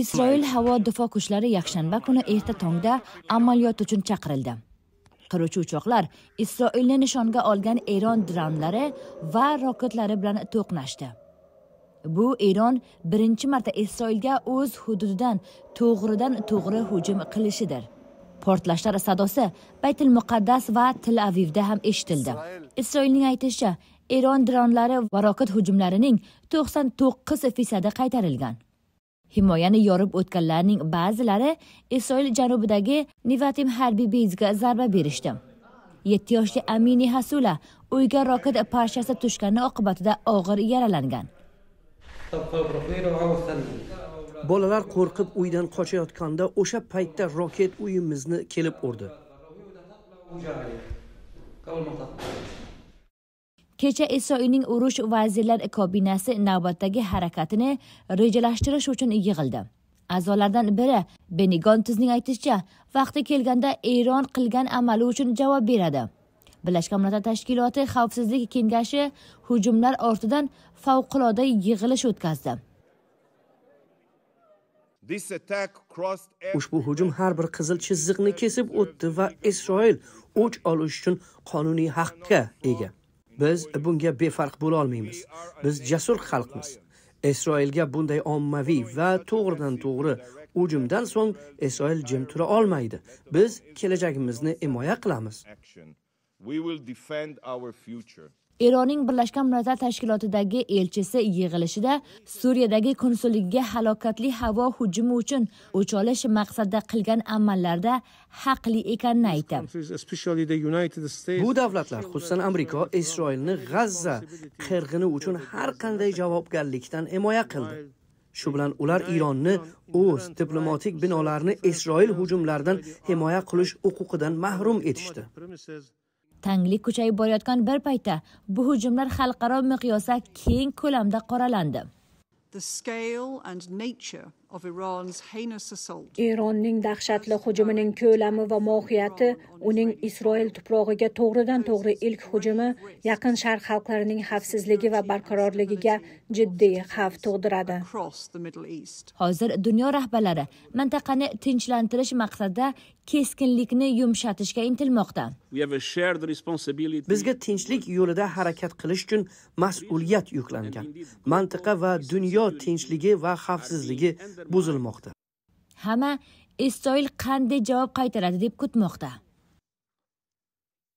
isroil havo dafo kuchlari yakshanba kuni erta tongda amaliyot uchun chaqirildi qiruvchi uchoqlar isroilni nishonga olgan eron dronlari va roketlari bilan to'qnashdi bu eron birinchi marta isroilga o'z hududidan to'g'ridan to'g'ri hujum qilishidir portlashlar sadosi baytil muqaddas va til avivda ham eshitildi isroilning aytishicha eron dronlari va roket hujumlarining 99 qaytarilgan himoyani yorib o'tganlarning ba'zilari isroil janubidagi nivatim harbiy beziga zarba berishdi yetti yoshli amini hasula uyga roket parchasi tushgani oqibatida og'ir yaralangan bolalar qo'rqib uydan qochayotganda o'sha paytda roket uyimizni kelib urdi kecha esa uning urush vazirlar kabinasi navbatdagi harakatini rejalashtirish uchun yig'ildi a'zolardan biri benigon tizning aytishicha vaqti kelganda eron qilgan amali uchun javob beradi birlashgan millatlar tashkiloti xavfsizlik kengashi hujumlar ortidan favqulodda yig'ilish o'tkazdi ushbu hujum har bir qizil chiziqni kesib o'tdi va isroil o'ch olish uchun qonuniy haqqa ega biz bunga befarq bo'la olmaymiz biz jasur xalqmiz isroilga bunday ommaviy va to'g'ridan to'g'ri hujumdan so'ng isroil jim tura olmaydi biz kelajagimizni himoya qilamiz We will defend our future. eronning birlashgan millatlar tashkilotidagi elchisi yig'ilishida suriyadagi konsulligiga halokatli havo hujumi uchun o'ch olish maqsadida qilgan amallarda haqli ekanini aytib bu davlatlar xususan amerika isroilni g'azza qirg'ini uchun har qanday javobgarlikdan himoya qildi shu bilan ular eronni o'z diplomatik binolarini isroil hujumlaridan himoya qilish huquqidan mahrum etishdi tanglik kuchayib borayotgan bir paytda bu hujumlar xalqaro miqyosda keng ko'lamda qoralandi eronning dahshatli hujumining ko'lami va mohiyati uning isroil tuprog'iga to'g'ridan to'g'ri ilk hujumi yaqin sharq xalqlarining xavfsizligi va barqarorligiga jiddiy xavf tug'diradi hozir dunyo rahbarlari mintaqani tinchlantirish maqsadida keskinlikni yumshatishga intilmoqda bizga tinchlik yo'lida harakat qilish uchun mas'uliyat yuklangan mantiqa va dunyo dunyo tinchligi va xavfsizligi buzilmoqda hamma isroil qanday javob qaytaradi deb kutmoqda